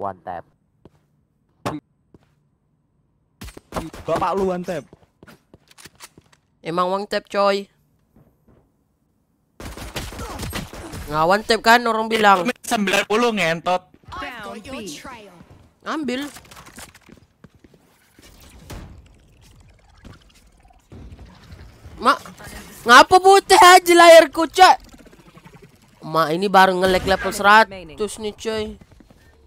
one tap bapak lu one tap emang one tap coy nggak one tap kan orang bilang 90 ngentot ambil mak ngapa putih aja layar kucak? mak ini baru ngelek level 100 nih coy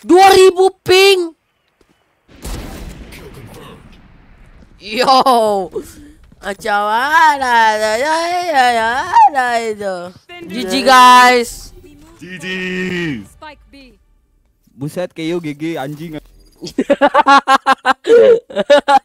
2000 ping. Yo. Acawan ada ya ya, ya ya ya ada itu. GG guys. GG. Buset kayak yo GG anjing.